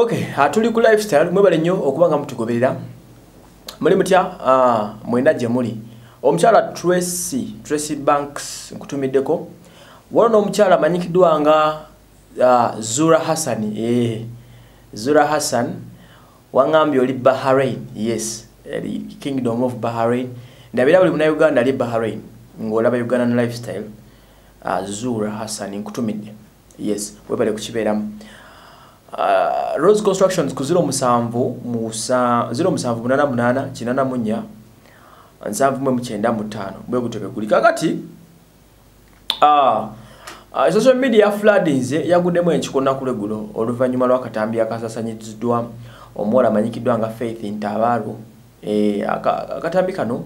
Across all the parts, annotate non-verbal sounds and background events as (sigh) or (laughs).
Okay, hatuli ah, ku lifestyle mwebale nyo okubanga mutugoberera. Muli mutya uh, mwenda gye muli. Omchala Tracy, Tracy Banks nkutumideko. Wono omchala manyikidwa nga uh, Zura Hassan. Eh. Zura Hassan wangambi oli Bahrain. Yes. The Kingdom of Bahrain. Ndabira buli muna Uganda ali Bahrain. Ngolaba Uganda lifestyle. Uh, Zura Hassan nkutumide. Yes. Wepale kuchibera. uh, ah, rose constructions ku 07788495 bwe gutebeguli kakati uh, uh, social media floodings yaguddemu enkikona ku lweggulo oluvannyuma lw'akatambi akasasanyiziddwa omuwala amanyikiddwa nga faith ntabaalo e, eh, akatambi kano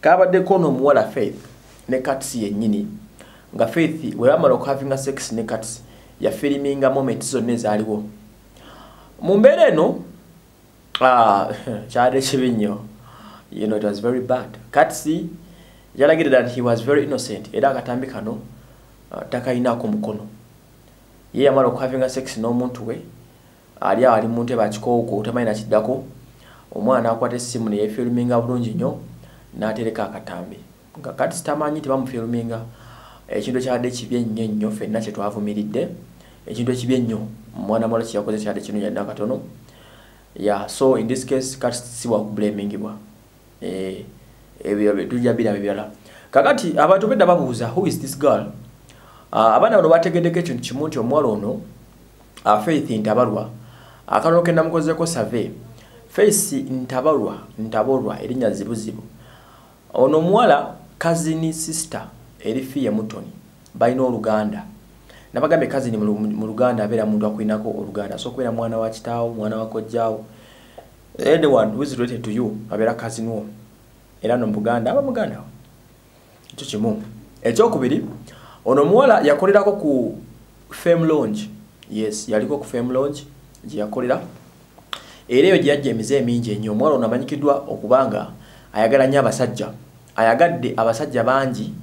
kabaddeko n'omuwala faith ne katsi yennyini nga faith webamala okuhavinga sex ne katsi yafirimnga moment zonna ezaaliwo mu mbeera eno ah, (laughs) kyade kibi nnyo katsi yalagirira nti he was very innocent era akatambi kano ah, takalinaku mukono ye yamala okuhavinga sex n'omuntu we ali awo ali muntu ebakikowoko tamanyi nakiddako omwana akwata essimu neyefirumnga bulungi nnyo n'tereka akatambi nga katsi tamanyi tebamufirumnga ekintu ekyabadde kibi ennyo ennyo fenna kyetwavumiridde ekintu ekibi ennyo mwana mwala kyeyakoze kyade kino yadde akatono ya so in this case katsiwakublamingibwa eh, tujja biraba ebirala kakati abantu bedda babuuza who is this girl ah, abaana bano bategeddeko ekintu kimu nti omuwala ono ah, faith ntabalwa akanono kenamukozeko save faith ntabalwa ntabalwa erinnya zibuzibu ono omuwala kazini sister Elifi ya mutoni baino oluganda nabagambe kazi ni mu luganda abera muntu akuinako oluganda so kwera mwana wa kitao mwana wa kojao anyone who is related to you abera kazi nwo era no buganda aba muganda ekyo kimu ekyokubiri ono muwala yakolerako ku fame lounge yes yaliko ku fame lounge gye yakolera era eyo gye yajja emize emingi ennyo omuwala ono amanyikiddwa okubanga ayagala nnyo abasajja ayagadde abasajja bangi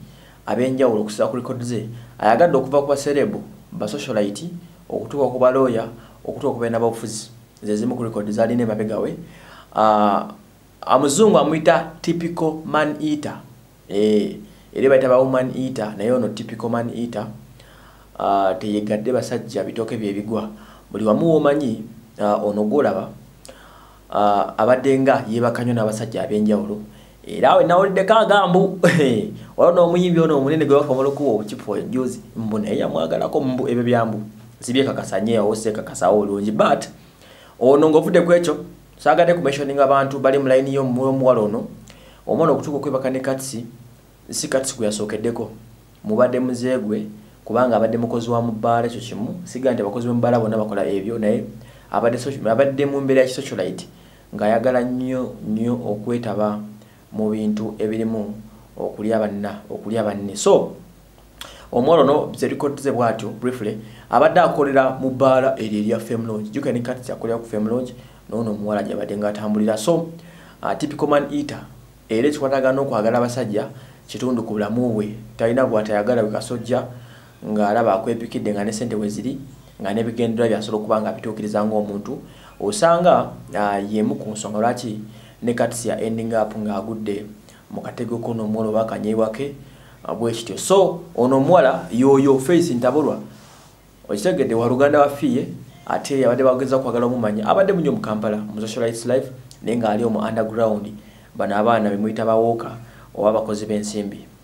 ab'enjawulo okusiba ku likodi ze ayagadde okuva ku baserebu basocialite okutuuka ku balooya okutuuka ku baina bobufuzi zezimu ku likodi zalina emabegawe ah, omuzungu amuyita typical man eater eh, era baita ba woman eater naye ono typical man eater ah, teyegadde basajja bitooke byebigwa buli wamu womanyi ah, ono gwolaba abadde nga yebakanywa n'abasajja ab'enjawulo era awe nawuliddeko agambu wala n'omuyimbi ono omunene gwe wakomala okuwa obukipo ejuzi mbu naye eh, yamwagalako mbu ebyo byambu sibyekakasanyeewo sekakasawo olungi but ono ngaovudde ku ekyo saagadde kumeshoninga abantu bali mu layini y'omuwala ono omwana okutuuka okwebaka ne katisi si katisi gweyasookeddeko mubadde muze gwe kubanga abadde mukozi wa mubbaala ekyo kimu siga nti abakozi bamubbaala bonna bakola ebyo naye abadde mu mbeera ya kisocialite ng'ayagala nnyo nnyo okwetaba mu bintu ebirimu okulya banna okulya banne so omuwala ono zerikotize bwatyo briefly abadde akolera mu bbaala eryo erya femlonge jukani katis akolera ku femlonge noono omuwala gyabadde ngaatambulira so uh, typical man eater era ekikwatagana okwagala abasajja kitundu ku bulamu bwe talina bwatayagala bwekasojja ng'alaba akwepikidde nga nesente we ziri nga nebigendera byasobola okuba nga bituukiriza ngaomuntu osanga uh, yemu ku nsonga lwaki ne katisi ya ending up ng'agudde mu katego kono mwolo bakanyewake abwe ah, kityo so ono mwala yoyo face ntabulwa okitegedde waluganda wafiye ate abadde bagenza kwagala omumanya abadde munyo mu kampala mu socialite life naye ng'ali omu underground bano abaana bemuyita bawooka oba abakozi b'ensimbi